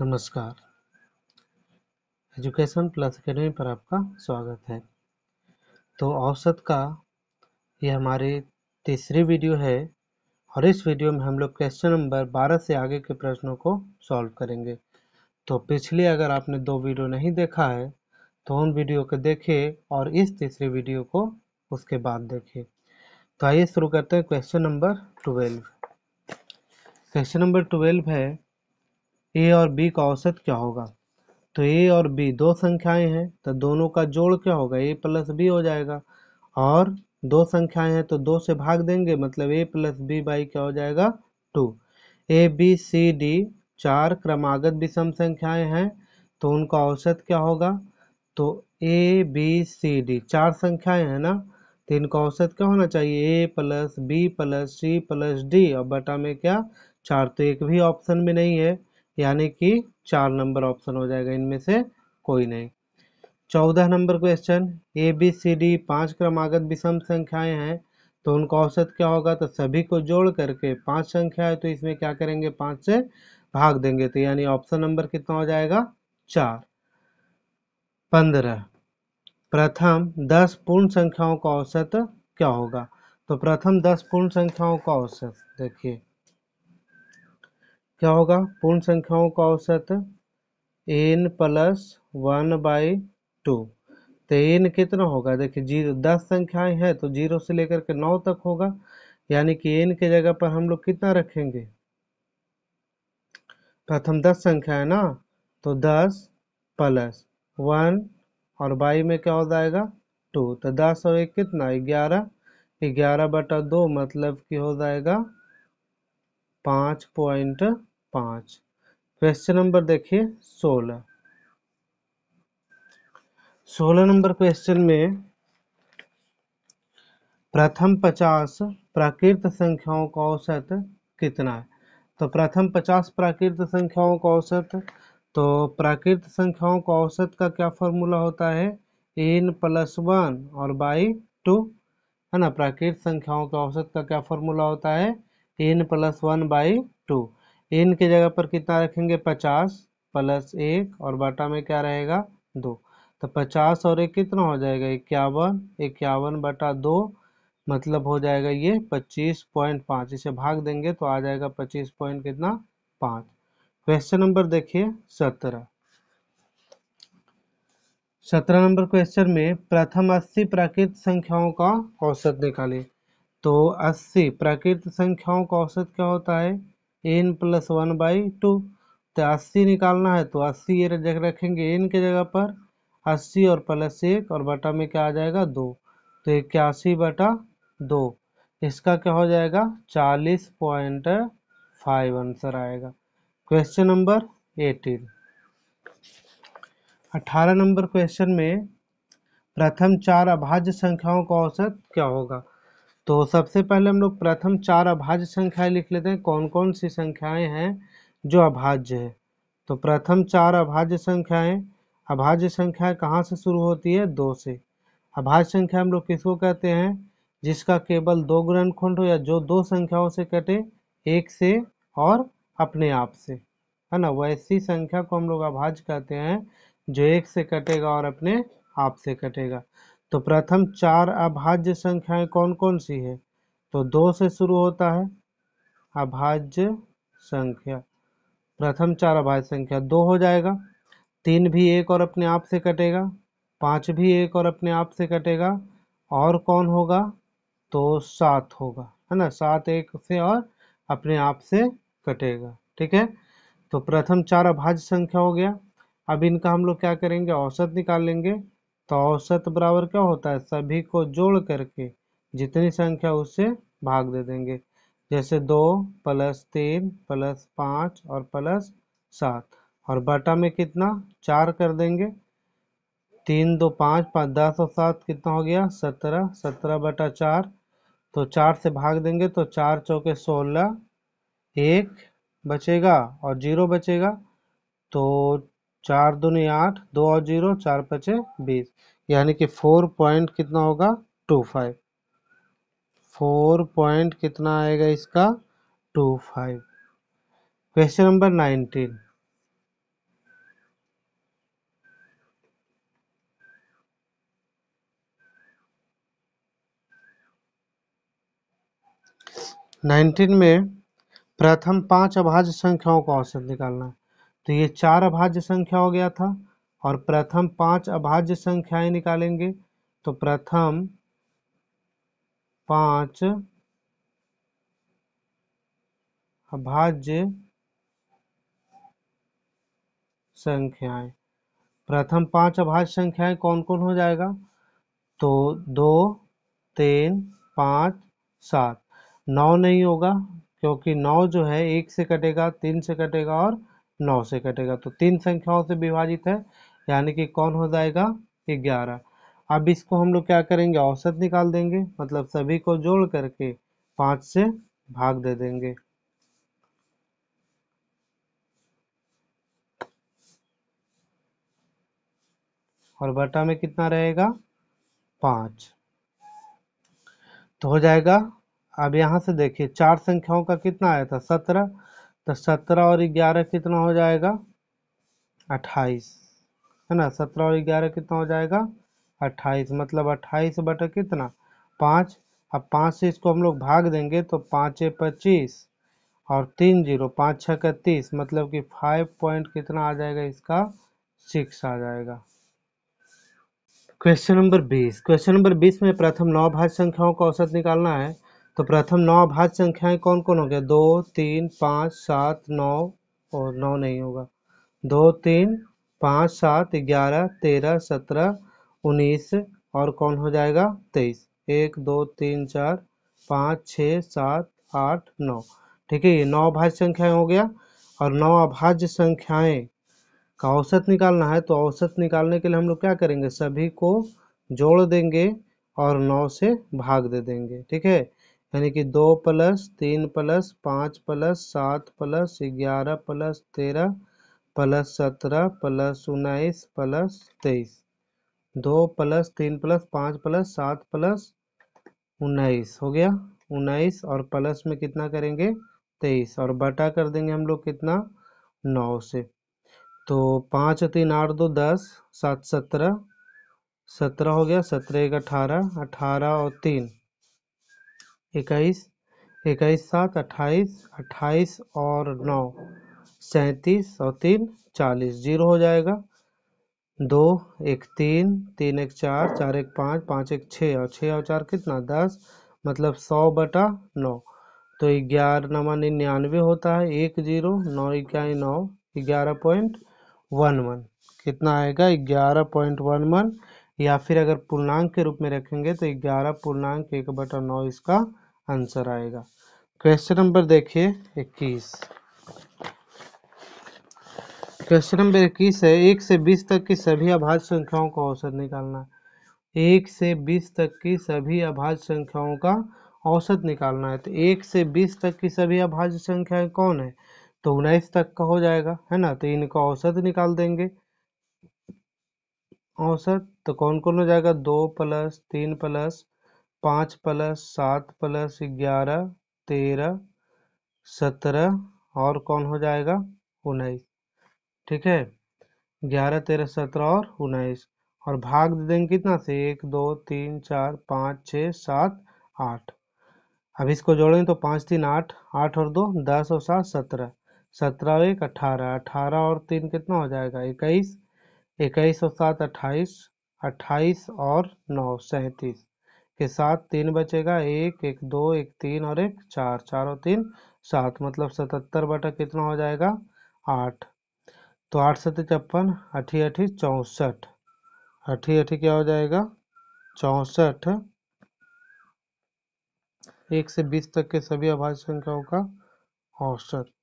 नमस्कार education plus academy पर आपका स्वागत है तो औसत का ये हमारी तीसरी वीडियो है और इस वीडियो में हम लोग क्वेश्चन नंबर 12 से आगे के प्रश्नों को सॉल्व करेंगे तो पिछले अगर आपने दो वीडियो नहीं देखा है तो उन वीडियो को देखिए और इस तीसरी वीडियो को उसके बाद देखिए तो आइए शुरू करते हैं question number twelve question number twelve है ए और बी का औसत क्या होगा तो ए और बी दो संख्याएं हैं तो दोनों का जोड़ क्या होगा ए प्लस बी हो जाएगा और दो संख्याएं हैं तो दो से भाग देंगे मतलब ए प्लस बी बाई क्या हो जाएगा two A B C D चार क्रमागत विषम संख्याएं हैं तो उनका औसत क्या होगा तो ए बी सी डी चार संख्याएं हैं ना तो इनका औसत क्या होना चाहिए A plus B plus C plus D और बटा में क्या चार तो एक भी ऑप्शन में नहीं है यानी कि चार नंबर ऑप्शन हो जाएगा इनमें से कोई नहीं चौदह number question A B C D पांच क्रमागत विषम संख्याएं हैं तो उनका औसत क्या होगा तो सभी को जोड़ करके पांच संख्या है तो इसमें क्या करेंगे पांच से भाग देंगे तो यानी ऑप्शन नंबर कितना हो जाएगा चार पंद्रह प्रथम दस पूर्ण संख्याओं का औसत क्या होगा तो प्रथम दस पूर्ण संख्याओं का औसत देखिए क्या होगा पूर्ण संख्याओं का औसत N plus one by two तो एन कितना होगा देखिए जीरो दस संख्याएं हैं तो जीरो से लेकर के नौ तक होगा यानी कि एन के जगह पर हम लोग कितना रखेंगे प्रथम दस संख्या है ना तो दस प्लस वन और बाई में क्या हो जाएगा टू तो दस और एक कितना ग्यारह ग्यारह बटा दो मतलब कि हो जाएगा पाँच पॉइंट पांच क्वेश्चन नंबर देखिए सोलह सोलह नंबर क्वेश्चन में प्रथम पचास प्राकृत संख्याओं का औसत कितना है तो प्रथम पचास प्राकृत संख्याओं का औसत तो प्राकृत संख्याओं का औसत का क्या फॉर्मूला होता है एन प्लस वन और बाई टू है ना प्राकृत संख्याओं का औसत का क्या फॉर्मूला होता है N plus one by two N के जगह पर कितना रखेंगे पचास प्लस एक और बाटा में क्या रहेगा दो तो पचास और एक कितना हो जाएगा इक्यावन इक्यावन बटा दो मतलब हो जाएगा ये पच्चीस पॉइंट पाँच इसे भाग देंगे तो आ जाएगा पच्चीस पॉइंट कितना पाँच क्वेश्चन नंबर देखिए सत्रह सत्रह नंबर क्वेश्चन में प्रथम अस्सी प्राकृत संख्याओं का औसत निकालें तो अस्सी प्राकृत संख्याओं का औसत क्या होता है N plus one by two तो अस्सी निकालना है तो अस्सी ये रखेंगे एन के जगह पर अस्सी और प्लस एक और बटा में क्या आ जाएगा दो तो इक्यासी बटा दो इसका क्या हो जाएगा चालीस पॉइंट फाइव आंसर आएगा क्वेश्चन नंबर एटीन अठारह नंबर क्वेश्चन में प्रथम चार अभाज्य संख्याओं का औसत क्या होगा तो सबसे पहले हम लोग प्रथम चार अभाज्य संख्याएं लिख लेते हैं कौन कौन सी संख्याएं हैं जो अभाज्य है तो प्रथम चार अभाज्य संख्याएं अभाज्य संख्याएं कहाँ से शुरू होती है दो से अभाज्य संख्या हम लोग किसको कहते हैं जिसका केवल दो ग्रहणखंड हो या जो दो संख्याओं से कटे एक से और अपने आप से है ना वैसी संख्या को हम लोग अभाज्य कहते हैं जो एक से कटेगा और अपने आप से कटेगा तो प्रथम चार अभाज्य संख्याएं कौन कौन सी है तो दो से शुरू होता है अभाज्य संख्या प्रथम चार अभाज्य संख्या दो हो जाएगा तीन भी एक और अपने आप से कटेगा पाँच भी एक और अपने आप से कटेगा और कौन होगा तो सात होगा है ना सात एक से और अपने आप से कटेगा ठीक है तो प्रथम चार अभाज्य संख्या हो गया अब इनका हम लोग क्या करेंगे औसत निकाल लेंगे तो औसत बराबर क्या होता है सभी को जोड़ करके जितनी संख्या उससे भाग दे देंगे जैसे दो प्लस तीन प्लस पाँच और प्लस सात और बटा में कितना चार कर देंगे तीन दो पाँच पाँच दस और सात कितना हो गया सत्रह सत्रह बटा चार तो चार से भाग देंगे तो चार चौके सोलह एक बचेगा और जीरो बचेगा तो चार दूनी आठ दो और जीरो चार पचे बीस यानी कि फोर पॉइंट कितना होगा टू फाइव फोर पॉइंट कितना आएगा इसका two five question number nineteen nineteen में प्रथम पांच अभाज्य संख्याओं का औसत निकालना है तो ये चार अभाज्य संख्या हो गया था और प्रथम पांच अभाज्य संख्याएं निकालेंगे तो प्रथम पांच अभाज्य संख्याएं प्रथम पांच अभाज्य संख्याएं कौन कौन हो जाएगा तो दो तीन पाँच सात नौ नहीं होगा क्योंकि नौ जो है एक से कटेगा तीन से कटेगा और नौ से कटेगा तो तीन संख्याओं से विभाजित है यानी कि कौन हो जाएगा ग्यारह अब इसको हम लोग क्या करेंगे औसत निकाल देंगे मतलब सभी को जोड़ करके पाँच से भाग दे देंगे और बटा में कितना रहेगा पाँच तो हो जाएगा अब यहाँ से देखिए चार संख्याओं का कितना आया था सत्रह तो सत्रह और ग्यारह कितना हो जाएगा अट्ठाईस है ना सत्रह और ग्यारह कितना हो जाएगा अट्ठाईस मतलब अट्ठाईस बटा कितना पाँच अब पाँच से इसको हम लोग भाग देंगे तो पाँच पच्चीस और तीन जीरो पाँच छः का तीस मतलब कि फाइव पॉइंट कितना आ जाएगा इसका सिक्स आ जाएगा क्वेश्चन नंबर बीस क्वेश्चन नंबर बीस में प्रथम नौ भाज्य संख्याओं का औसत निकालना है तो प्रथम नौ अभाज्य संख्याएं कौन कौन हो गया दो तीन पाँच सात नौ और नौ नहीं होगा दो तीन पाँच सात ग्यारह तेरह सत्रह उन्नीस और कौन हो जाएगा तेईस एक दो तीन चार पाँच छः सात आठ नौ ठीक है ये नौ अभाज्य संख्याएं हो गया और नौ अभाज्य संख्याएं का औसत निकालना है तो औसत निकालने के लिए हम लोग क्या करेंगे सभी को जोड़ देंगे और नौ से भाग दे देंगे ठीक है यानी कि दो प्लस तीन प्लस पाँच प्लस सात प्लस ग्यारह प्लस तेरह प्लस सत्रह प्लस उन्नीस प्लस तेईस दो प्लस तीन प्लस पाँच प्लस सात प्लस उन्नीस हो गया उन्नीस और प्लस में कितना करेंगे तेईस और बटा कर देंगे हम लोग कितना नौ से तो पाँच तीन आठ दो दस सात सत्रह सत्रह हो गया सत्रह एक अठारह अठारह और तीन इक्कीस, इक्कीस सात अट्ठाईस अट्ठाईस और नौ सैंतीस और तीन चालीस जीरो हो जाएगा दो एक तीन तीन एक चार चार एक पाँच पाँच एक छः और छः और चार कितना दस मतलब सौ बटा नौ तो ग्यारह नवा निन्यानवे होता है एक जीरो नौ इक्याई नौ ग्यारह पॉइंट वन वन कितना आएगा ग्यारह पॉइंट वन वन या फिर अगर पूर्णांक के रूप में रखेंगे तो ग्यारह पूर्णांक एक बटा नौ इसका आंसर आएगा क्वेश्चन नंबर देखिए इक्कीस क्वेश्चन नंबर इक्कीस है एक से बीस तक की सभी अभाज्य संख्याओं का औसत निकालना एक से बीस तक की सभी अभाज्य संख्याओं का औसत निकालना है तो एक से बीस तक की सभी अभाज्य संख्याएं कौन है तो उन्नीस तक का हो जाएगा है ना तो इनका औसत निकाल देंगे औसत तो कौन कौन हो जाएगा दो प्लस तीन प्लस पाँच प्लस सात प्लस ग्यारह तेरह सत्रह और कौन हो जाएगा उन्नीस ठीक है ग्यारह तेरह सत्रह और उन्नीस और भाग दे देंगे कितना से एक दो तीन चार पाँच छः सात आठ अब इसको जोड़ें तो पाँच तीन आठ आठ और दो दस और सात सत्रह सत्रह एक अठारह अठारह और तीन कितना हो जाएगा इक्कीस इक्कीस और सात अट्ठाईस अट्ठाईस और नौ सैंतीस के साथ तीन बचेगा एक एक दो एक तीन और एक चार चार और तीन सात मतलब सतहत्तर बटा कितना हो जाएगा आठ तो आठ सत छप्पन अठी अठी चौंसठ अठी अठी क्या हो जाएगा चौंसठ एक से बीस तक के सभी अभाज्य संख्याओं का औसत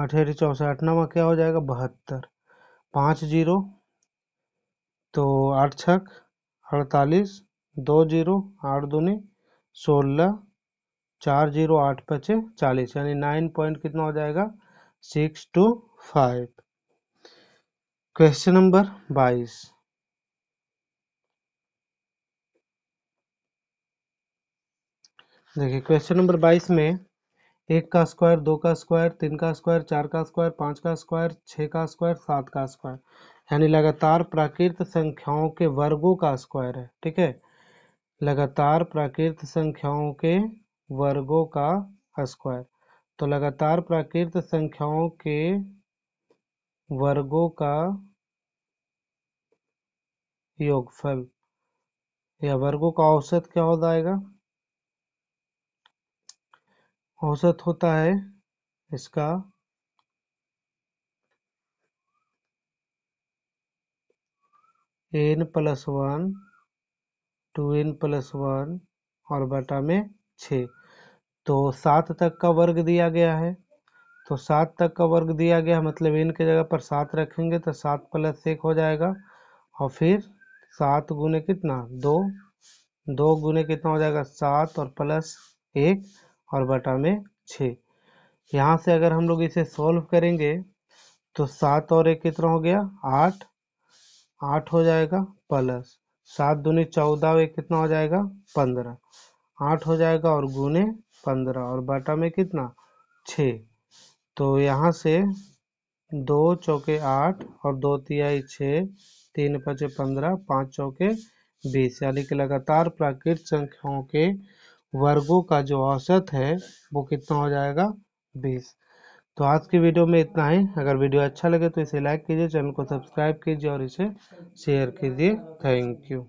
अठहरी चौसठ नवा क्या हो जाएगा बहत्तर पाँच जीरो तो आठ छक अड़तालीस दो जीरो आठ दूनी सोलह चार जीरो आठ पचे चालीस यानी नाइन पॉइंट कितना हो जाएगा six two five question number बाईस देखिए क्वेश्चन नंबर बाईस में एक का स्क्वायर दो का स्क्वायर तीन का स्क्वायर चार का स्क्वायर पाँच का स्क्वायर छः का स्क्वायर सात का स्क्वायर यानी लगातार प्राकृत संख्याओं के वर्गों का स्क्वायर है ठीक है लगातार प्राकृत संख्याओं के वर्गों का स्क्वायर तो लगातार प्राकृत संख्याओं के वर्गों का योगफल या वर्गों का औसत क्या हो जाएगा औसत होता है इसका N plus one two N plus one और बटा में छ तो सात तक का वर्ग दिया गया है तो सात तक का वर्ग दिया गया मतलब एन के जगह पर सात रखेंगे तो सात प्लस एक हो जाएगा और फिर सात गुने कितना दो दो गुने कितना हो जाएगा सात और प्लस एक और बटा में छ यहाँ से अगर हम लोग इसे सॉल्व करेंगे तो सात और एक कितना हो गया आठ आठ हो जाएगा प्लस सात दूनी चौदह और एक कितना हो जाएगा पंद्रह आठ हो जाएगा और गुने पंद्रह और बटा में कितना छ तो यहाँ से दो चौके आठ और दो तिहाई छः तीन पचे पंद्रह पाँच चौके बीस यानी कि लगातार प्राकृत संख्याओं के वर्गों का जो औसत है वो कितना हो जाएगा बीस तो आज की वीडियो में इतना ही अगर वीडियो अच्छा लगे तो इसे लाइक कीजिए चैनल को सब्सक्राइब कीजिए और इसे शेयर कीजिए थैंक यू